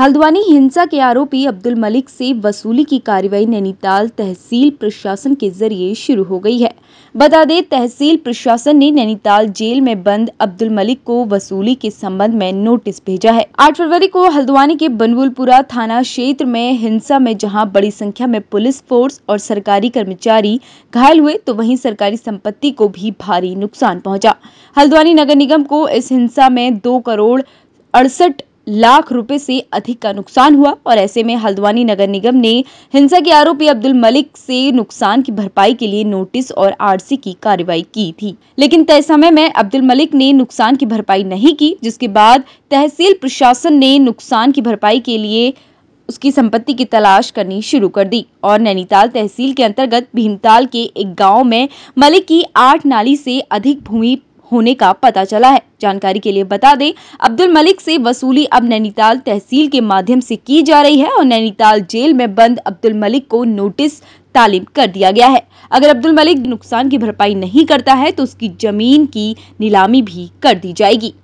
हल्द्वानी हिंसा के आरोपी अब्दुल मलिक से वसूली की कार्रवाई नैनीताल तहसील प्रशासन के जरिए शुरू हो गई है बता दें तहसील प्रशासन ने नैनीताल जेल में बंद अब्दुल मलिक को वसूली के संबंध में नोटिस भेजा है 8 फरवरी को हल्द्वानी के बनबुलपुरा थाना क्षेत्र में हिंसा में जहां बड़ी संख्या में पुलिस फोर्स और सरकारी कर्मचारी घायल हुए तो वही सरकारी संपत्ति को भी भारी नुकसान पहुँचा हल्द्वानी नगर निगम को इस हिंसा में दो करोड़ अड़सठ लाख रुपए से अधिक का नुकसान हुआ और ऐसे में हल्द्वानी नगर निगम ने हिंसा के आरोपी अब्दुल मलिक से नुकसान की भरपाई के लिए नोटिस और आरसी की कार्रवाई की थी लेकिन तय समय में अब्दुल मलिक ने नुकसान की भरपाई नहीं की जिसके बाद तहसील प्रशासन ने नुकसान की भरपाई के लिए उसकी संपत्ति की तलाश करनी शुरू कर दी और नैनीताल तहसील के अंतर्गत भीमताल के एक गांव में मलिक की आठ नाली से अधिक भूमि होने का पता चला है जानकारी के लिए बता दें अब्दुल मलिक से वसूली अब नैनीताल तहसील के माध्यम से की जा रही है और नैनीताल जेल में बंद अब्दुल मलिक को नोटिस तालीम कर दिया गया है अगर अब्दुल मलिक नुकसान की भरपाई नहीं करता है तो उसकी जमीन की नीलामी भी कर दी जाएगी